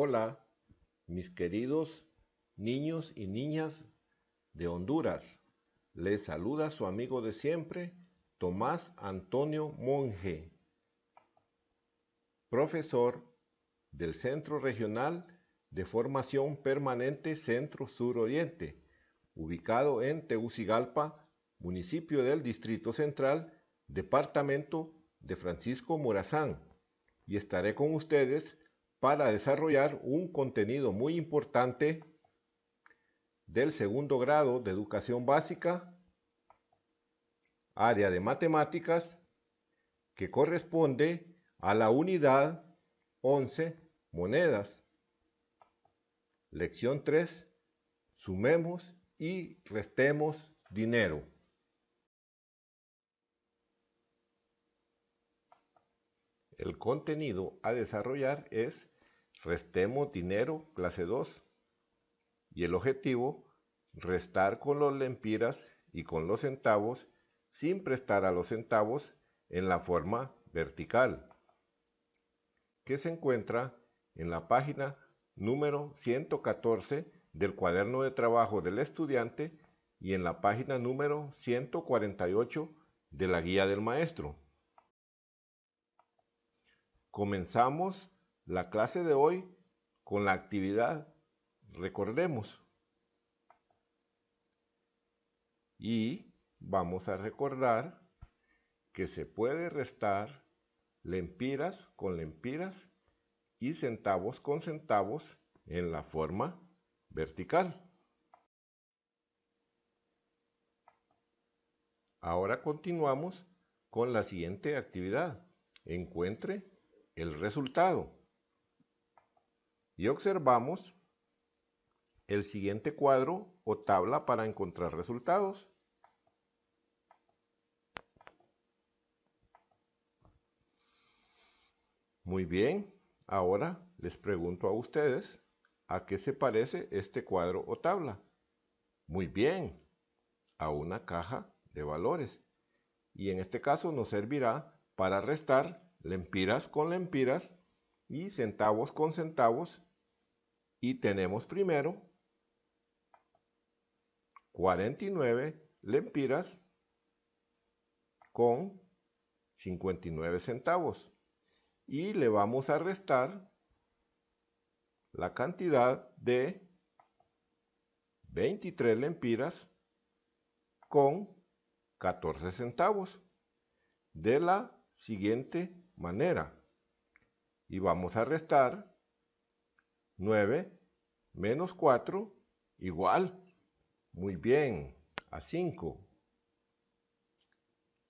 Hola, mis queridos niños y niñas de Honduras. Les saluda su amigo de siempre, Tomás Antonio Monge, profesor del Centro Regional de Formación Permanente Centro Sur Oriente, ubicado en Tegucigalpa, municipio del Distrito Central, departamento de Francisco Morazán, y estaré con ustedes para desarrollar un contenido muy importante del segundo grado de educación básica, área de matemáticas, que corresponde a la unidad 11 monedas. Lección 3. Sumemos y restemos dinero. El contenido a desarrollar es Restemos dinero, clase 2. Y el objetivo, restar con los lempiras y con los centavos sin prestar a los centavos en la forma vertical, que se encuentra en la página número 114 del cuaderno de trabajo del estudiante y en la página número 148 de la guía del maestro. Comenzamos la clase de hoy con la actividad recordemos. Y vamos a recordar que se puede restar lempiras con lempiras y centavos con centavos en la forma vertical. Ahora continuamos con la siguiente actividad. Encuentre el resultado y observamos el siguiente cuadro o tabla para encontrar resultados. Muy bien, ahora les pregunto a ustedes a qué se parece este cuadro o tabla. Muy bien, a una caja de valores. Y en este caso nos servirá para restar lempiras con lempiras y centavos con centavos y tenemos primero 49 lempiras con 59 centavos. Y le vamos a restar la cantidad de 23 lempiras con 14 centavos de la siguiente manera. Y vamos a restar 9 menos 4 igual, muy bien, a 5.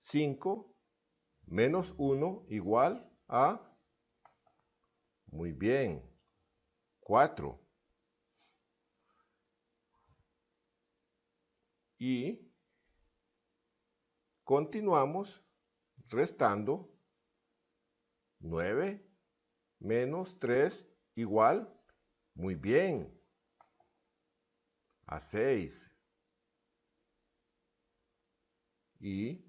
5 menos 1 igual a, muy bien, 4. Y continuamos restando 9 menos 3 igual muy bien. A 6. Y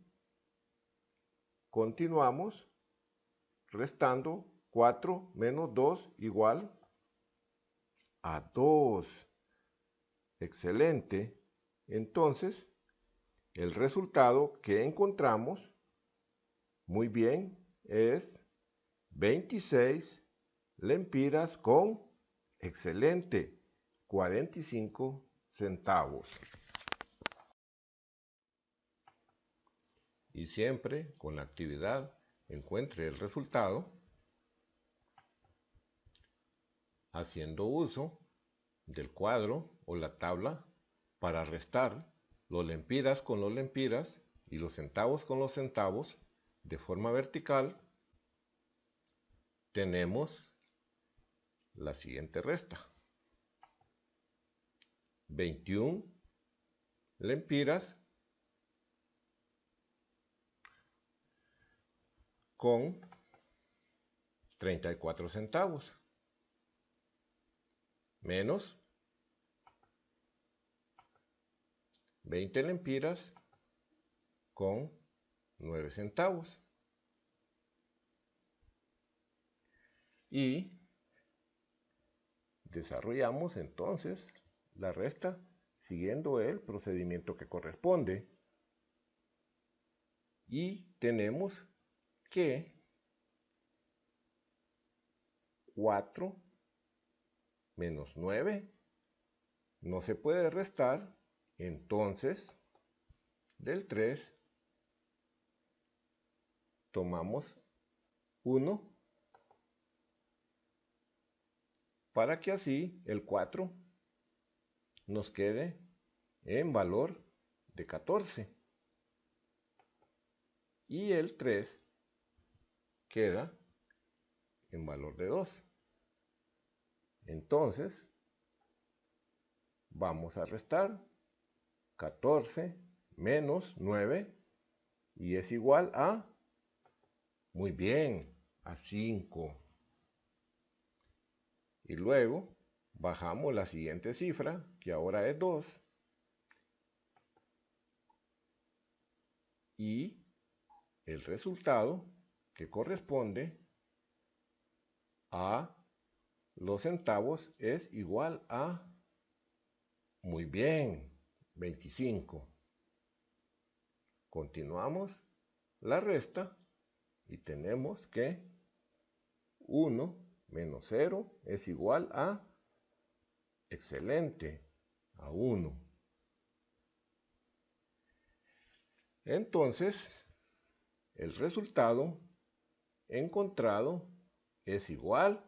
continuamos restando 4 menos 2 igual a 2. Excelente. Entonces, el resultado que encontramos, muy bien, es 26 lempiras con Excelente. 45 centavos. Y siempre con la actividad encuentre el resultado haciendo uso del cuadro o la tabla para restar los lempiras con los lempiras y los centavos con los centavos de forma vertical, tenemos la siguiente resta. 21 lempiras con 34 centavos menos 20 lempiras con 9 centavos y Desarrollamos entonces la resta siguiendo el procedimiento que corresponde y tenemos que 4 menos 9 no se puede restar entonces del 3 tomamos 1 para que así el 4 nos quede en valor de 14. Y el 3 queda en valor de 2. Entonces, vamos a restar 14 menos 9 y es igual a, muy bien, a 5. Y luego bajamos la siguiente cifra, que ahora es 2. Y el resultado que corresponde a los centavos es igual a, muy bien, 25. Continuamos la resta y tenemos que 1 menos 0 es igual a excelente, a 1. Entonces, el resultado encontrado es igual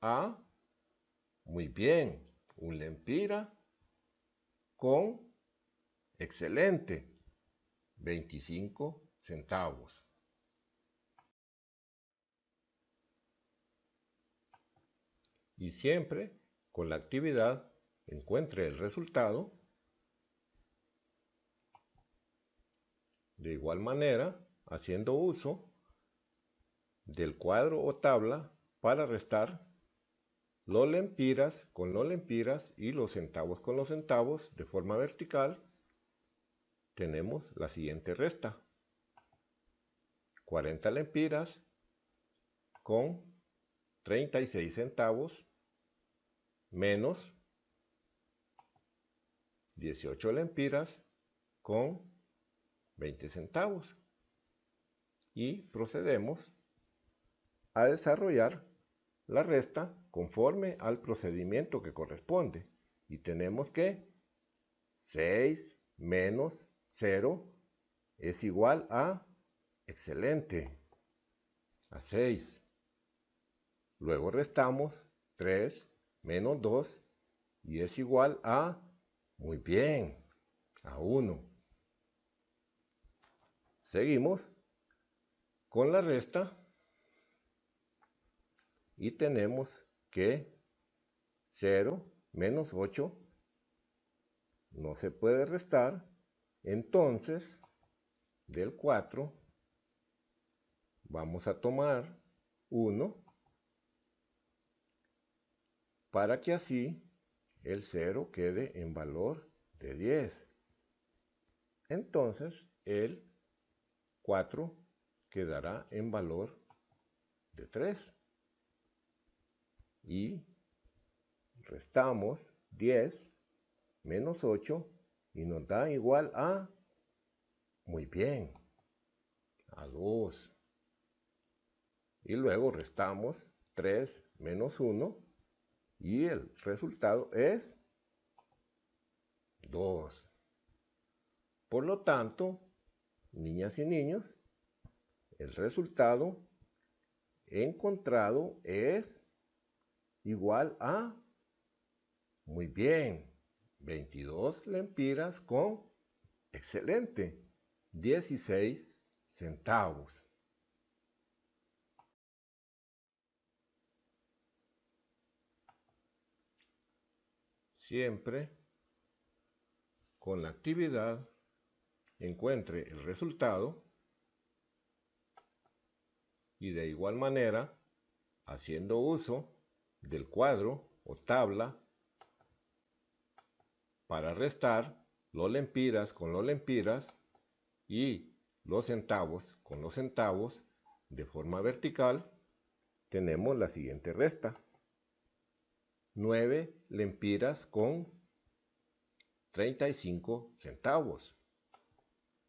a, muy bien, un lempira con excelente, 25 centavos. y siempre con la actividad encuentre el resultado. De igual manera, haciendo uso del cuadro o tabla para restar los lempiras con los lempiras y los centavos con los centavos de forma vertical, tenemos la siguiente resta. 40 lempiras con 36 centavos menos 18 lempiras con 20 centavos. Y procedemos a desarrollar la resta conforme al procedimiento que corresponde. Y tenemos que 6 menos 0 es igual a, excelente, a 6. Luego restamos 3 menos 2 y es igual a, muy bien, a 1. Seguimos con la resta y tenemos que 0 menos 8 no se puede restar, entonces del 4 vamos a tomar 1 para que así el 0 quede en valor de 10. Entonces el 4 quedará en valor de 3. Y restamos 10 menos 8 y nos da igual a, muy bien, a 2. Y luego restamos 3 menos 1 y el resultado es 2. Por lo tanto, niñas y niños, el resultado encontrado es igual a, muy bien, 22 lempiras con, excelente, 16 centavos. siempre con la actividad encuentre el resultado y de igual manera, haciendo uso del cuadro o tabla para restar los lempiras con los lempiras y los centavos con los centavos de forma vertical, tenemos la siguiente resta. 9 lempiras con 35 centavos,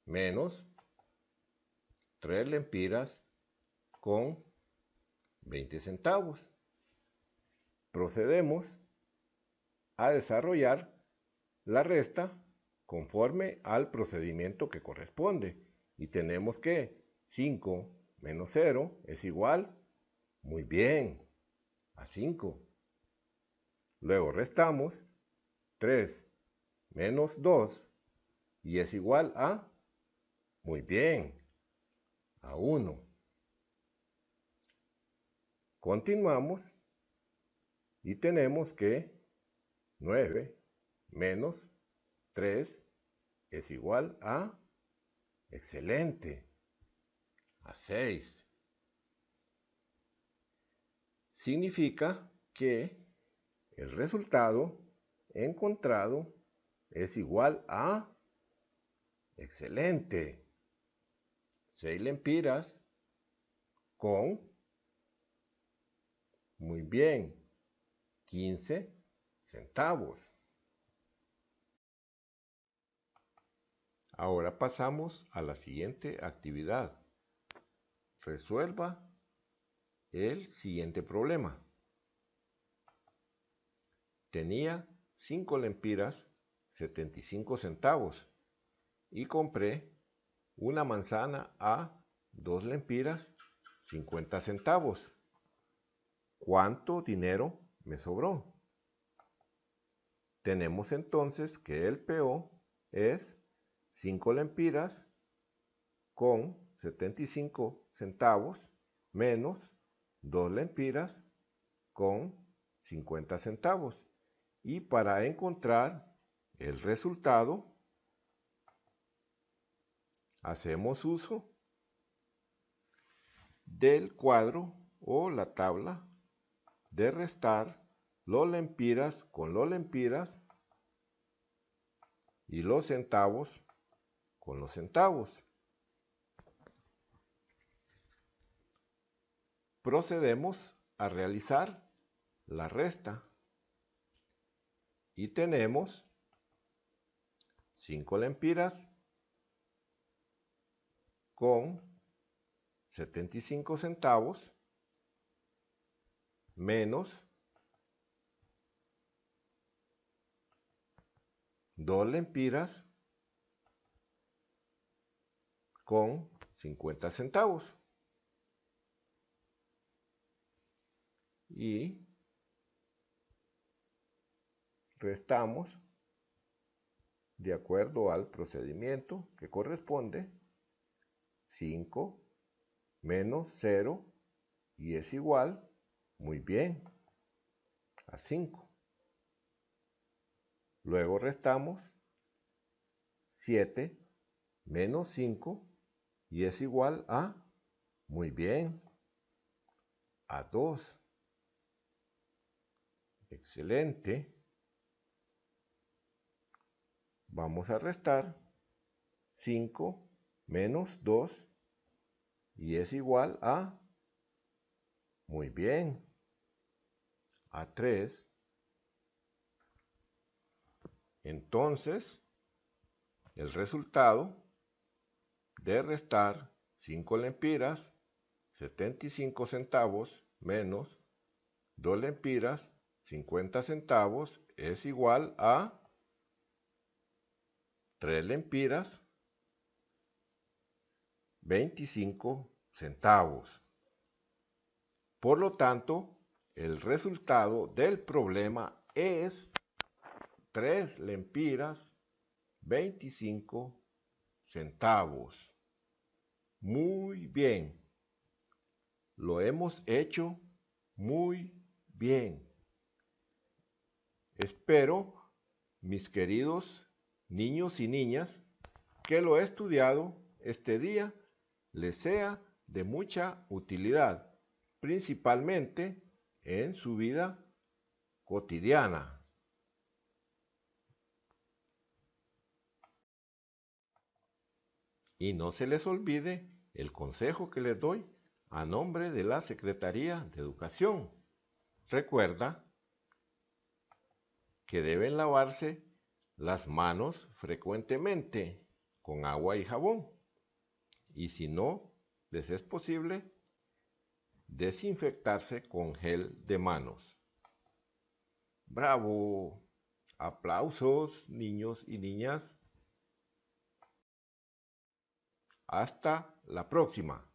menos 3 lempiras con 20 centavos. Procedemos a desarrollar la resta conforme al procedimiento que corresponde y tenemos que 5 menos 0 es igual, muy bien, a 5. Luego restamos 3 menos 2 y es igual a, muy bien, a 1. Continuamos y tenemos que 9 menos 3 es igual a, excelente, a 6. Significa que el resultado encontrado es igual a... Excelente. 6 lempiras con... Muy bien. 15 centavos. Ahora pasamos a la siguiente actividad. Resuelva el siguiente problema. Tenía 5 lempiras, 75 centavos, y compré una manzana a 2 lempiras, 50 centavos. ¿Cuánto dinero me sobró? Tenemos entonces que el PO es 5 lempiras con 75 centavos menos 2 lempiras con 50 centavos y para encontrar el resultado hacemos uso del cuadro o la tabla de restar los lempiras con los lempiras y los centavos con los centavos. Procedemos a realizar la resta y tenemos 5 lempiras con 75 centavos menos 2 lempiras con 50 centavos. Y Restamos de acuerdo al procedimiento que corresponde 5 menos 0 y es igual, muy bien, a 5. Luego restamos 7 menos 5 y es igual a, muy bien, a 2. Excelente vamos a restar 5 menos 2 y es igual a, muy bien, a 3. Entonces, el resultado de restar 5 lempiras, 75 centavos menos 2 lempiras, 50 centavos es igual a 3 lempiras, 25 centavos. Por lo tanto, el resultado del problema es 3 lempiras, 25 centavos. Muy bien. Lo hemos hecho muy bien. Espero, mis queridos niños y niñas, que lo estudiado este día les sea de mucha utilidad, principalmente en su vida cotidiana. Y no se les olvide el consejo que les doy a nombre de la Secretaría de Educación. Recuerda que deben lavarse las manos frecuentemente con agua y jabón. Y si no les es posible, desinfectarse con gel de manos. ¡Bravo! Aplausos, niños y niñas. Hasta la próxima.